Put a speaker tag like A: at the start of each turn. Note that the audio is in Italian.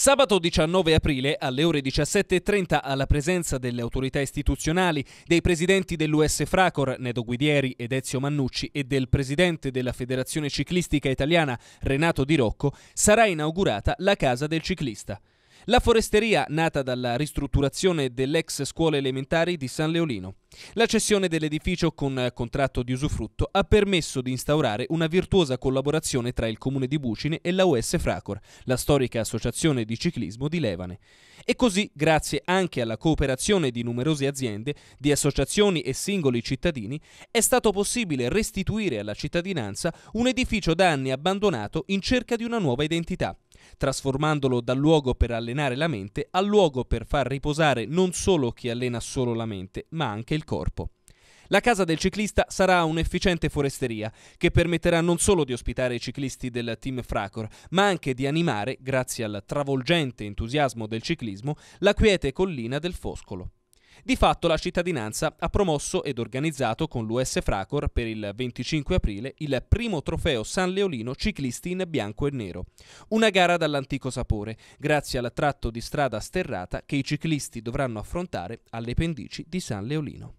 A: Sabato 19 aprile alle ore 17.30 alla presenza delle autorità istituzionali, dei presidenti dell'US Fracor Nedo Guidieri ed Ezio Mannucci e del presidente della Federazione Ciclistica Italiana Renato Di Rocco sarà inaugurata la Casa del Ciclista. La foresteria nata dalla ristrutturazione dell'ex scuola elementari di San Leolino. La cessione dell'edificio con contratto di usufrutto ha permesso di instaurare una virtuosa collaborazione tra il comune di Bucine e la US Fracor, la storica associazione di ciclismo di Levane. E così, grazie anche alla cooperazione di numerose aziende, di associazioni e singoli cittadini, è stato possibile restituire alla cittadinanza un edificio da anni abbandonato in cerca di una nuova identità trasformandolo da luogo per allenare la mente al luogo per far riposare non solo chi allena solo la mente, ma anche il corpo. La casa del ciclista sarà un'efficiente foresteria che permetterà non solo di ospitare i ciclisti del team Fracor, ma anche di animare, grazie al travolgente entusiasmo del ciclismo, la quiete collina del Foscolo. Di fatto la cittadinanza ha promosso ed organizzato con l'US Fracor per il 25 aprile il primo trofeo San Leolino ciclisti in bianco e nero. Una gara dall'antico sapore, grazie al tratto di strada sterrata che i ciclisti dovranno affrontare alle pendici di San Leolino.